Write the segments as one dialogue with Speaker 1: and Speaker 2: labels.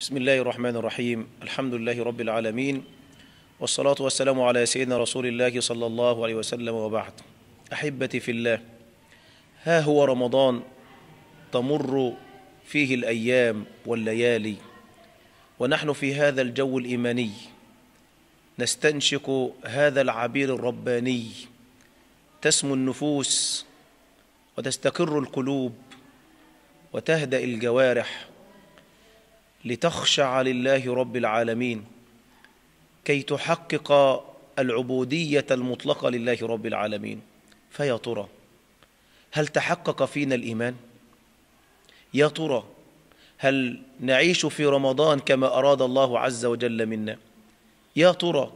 Speaker 1: بسم الله الرحمن الرحيم الحمد لله رب العالمين والصلاة والسلام على سيدنا رسول الله صلى الله عليه وسلم وبعد أحبتي في الله ها هو رمضان تمر فيه الأيام والليالي ونحن في هذا الجو الإيماني نستنشق هذا العبير الرباني تسمو النفوس وتستقر القلوب وتهدأ الجوارح لتخشع لله رب العالمين كي تحقق العبودية المطلقة لله رب العالمين فيا ترى هل تحقق فينا الإيمان؟ يا ترى هل نعيش في رمضان كما أراد الله عز وجل منا؟ يا ترى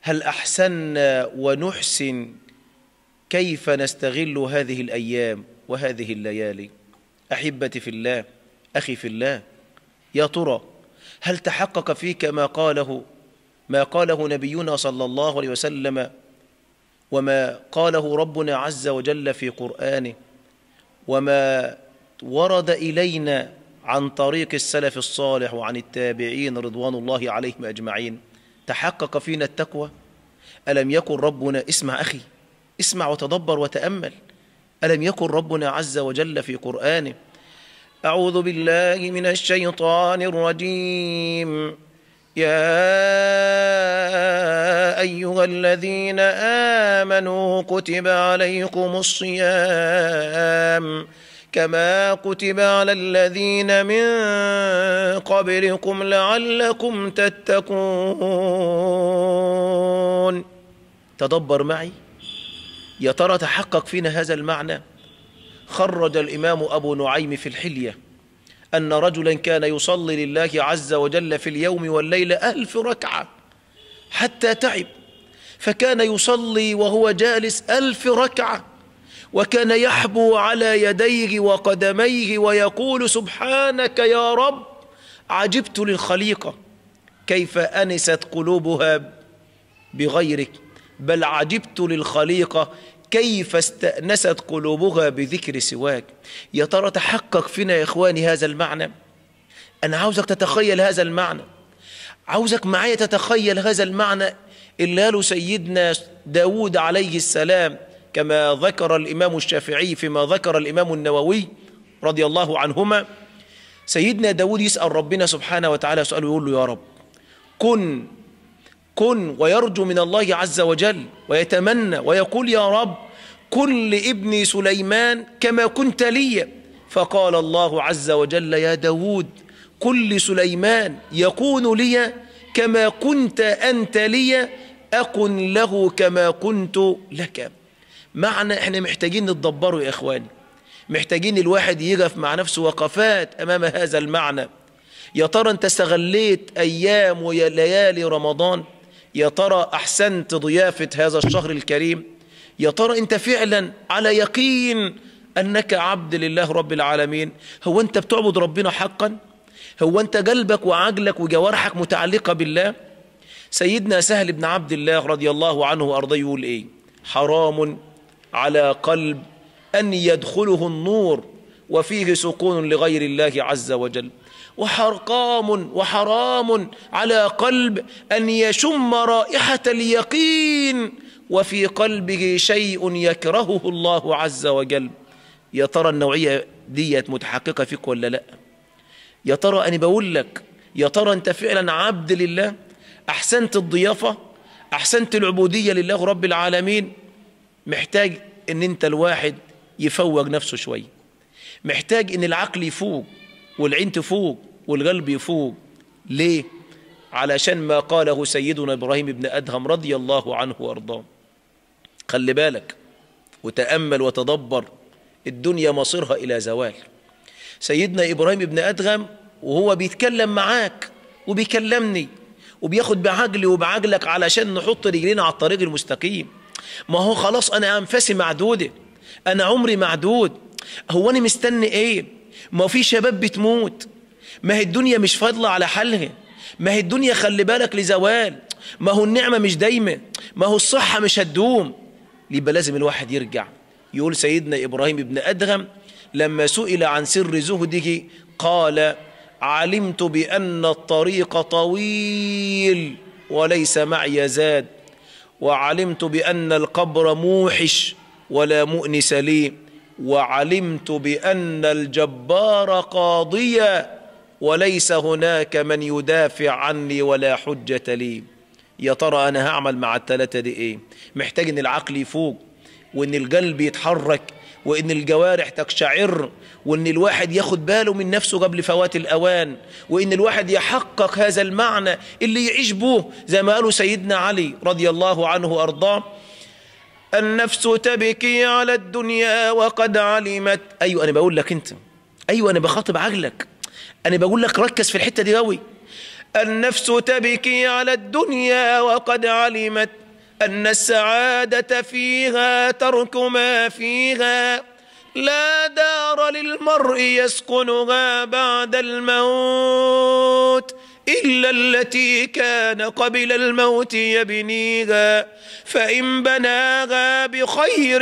Speaker 1: هل أحسنا ونحسن كيف نستغل هذه الأيام وهذه الليالي؟ أحبتي في الله أخي في الله يا ترى هل تحقق فيك ما قاله ما قاله نبينا صلى الله عليه وسلم وما قاله ربنا عز وجل في قرآنه وما ورد إلينا عن طريق السلف الصالح وعن التابعين رضوان الله عليهم أجمعين تحقق فينا التقوى ألم يكن ربنا اسمع أخي اسمع وتدبر وتأمل ألم يكن ربنا عز وجل في قرآنه أعوذ بالله من الشيطان الرجيم يا أيها الذين آمنوا كتب عليكم الصيام كما كتب على الذين من قبلكم لعلكم تتقون تدبر معي يا ترى تحقق فينا هذا المعنى خرج الإمام أبو نعيم في الحلية أن رجلا كان يصلي لله عز وجل في اليوم والليل ألف ركعة حتى تعب فكان يصلي وهو جالس ألف ركعة وكان يحبو على يديه وقدميه ويقول سبحانك يا رب عجبت للخليقة كيف أنست قلوبها بغيرك بل عجبت للخليقة كيف استأنست قلوبها بذكر سواك يا ترى تحقق فينا يا إخواني هذا المعنى أنا عاوزك تتخيل هذا المعنى عاوزك معايا تتخيل هذا المعنى اللي قاله سيدنا داود عليه السلام كما ذكر الإمام الشافعي فيما ذكر الإمام النووي رضي الله عنهما سيدنا داود يسأل ربنا سبحانه وتعالى سؤال ويقول له يا رب كن كن ويرجو من الله عز وجل ويتمنى ويقول يا رب كن لابني سليمان كما كنت لي فقال الله عز وجل يا داود كن لسليمان يكون لي كما كنت أنت لي أكن له كما كنت لك معنى احنا محتاجين نتدبره يا إخواني محتاجين الواحد يقف مع نفسه وقفات أمام هذا المعنى يا ترى انت استغليت أيام وليالي رمضان يا ترى أحسنت ضيافة هذا الشهر الكريم يا ترى أنت فعلا على يقين أنك عبد لله رب العالمين هو أنت بتعبد ربنا حقا هو أنت قلبك وعقلك وجوارحك متعلقة بالله سيدنا سهل بن عبد الله رضي الله عنه وارضاه يقول إيه حرام على قلب أن يدخله النور وفيه سكون لغير الله عز وجل وحرقام وحرام على قلب أن يشم رائحة اليقين وفي قلبه شيء يكرهه الله عز وجل يا ترى النوعية ديت متحققة فيك ولا لا يا ترى أنا بقول لك يا ترى أنت فعلا عبد لله أحسنت الضيافة أحسنت العبودية لله رب العالمين محتاج أن أنت الواحد يفوق نفسه شوية محتاج أن العقل يفوق والعين تفوق والقلب يفوق ليه؟ علشان ما قاله سيدنا إبراهيم بن أدهم رضي الله عنه وأرضاه خلي بالك وتأمل وتدبر الدنيا مصيرها إلى زوال سيدنا إبراهيم ابن ادهم وهو بيتكلم معاك وبيكلمني وبياخد بعجلي وبعجلك علشان نحط رجلينا على الطريق المستقيم ما هو خلاص أنا أنفاسي معدودة أنا عمري معدود هو أنا مستني إيه ما في شباب بتموت ما هي الدنيا مش فاضلة على حالها ما هي الدنيا خلي بالك لزوال ما هو النعمة مش دايمة ما هو الصحة مش هتدوم يبقى لازم الواحد يرجع يقول سيدنا إبراهيم ابن أدهم لما سئل عن سر زهده قال علمت بأن الطريق طويل وليس معي زاد وعلمت بأن القبر موحش ولا مؤنس لي وعلمت بأن الجبار قاضيا وليس هناك من يدافع عني ولا حجة لي يا ترى أنا هعمل مع التلاتة دي إيه محتاج إن العقل يفوق وإن القلب يتحرك وإن الجوارح تقشعر وإن الواحد ياخد باله من نفسه قبل فوات الأوان وإن الواحد يحقق هذا المعنى اللي يعيش به زي ما قاله سيدنا علي رضي الله عنه وأرضاه النفس تبكي على الدنيا وقد علمت أيوة أنا بقول لك أنت أيوة أنا بخاطب عقلك أنا بقول لك ركز في الحتة دي قوي النفس تبكي على الدنيا وقد علمت أن السعادة فيها ترك ما فيها لا دار للمرء يسكنها بعد الموت إلا التي كان قبل الموت يبنيها فإن بناها بخير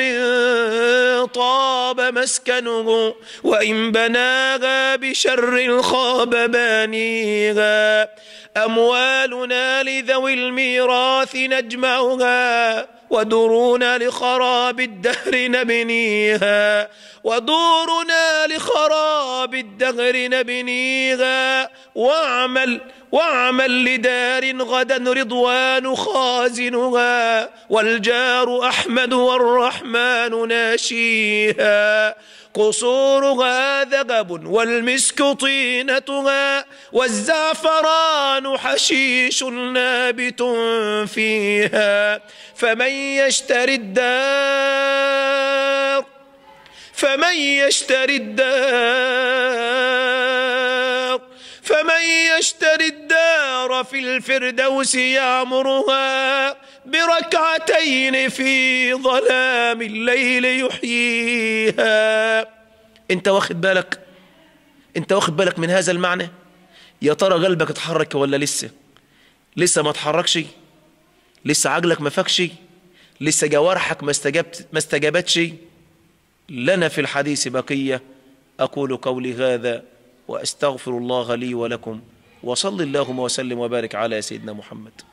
Speaker 1: طاب مسكنه وإن بناها بشر خاب بانيها أموالنا لذوي الميراث نجمعها ودرونا لخراب الدهر نبنيها ودورنا لخراب الدهر نبنيها واعمل واعمل لدار غدا رضوان خازنها والجار أحمد والرحمن ناشيها قصورها ذغب والمسك طينتها والزعفران حشيش نابت فيها فمن يشتري الدار فمن يشتري الدار فمن يشتري الدار النار في الفردوس يامرها بركعتين في ظلام الليل يحييها انت واخد بالك انت واخد بالك من هذا المعنى يا ترى قلبك اتحرك ولا لسه لسه ما اتحركش لسه عقلك ما فكش لسه جوارحك ما استجبت ما استجابتش لنا في الحديث بقيه اقول قولي هذا واستغفر الله لي ولكم وصل اللهم وسلم وبارك على سيدنا محمد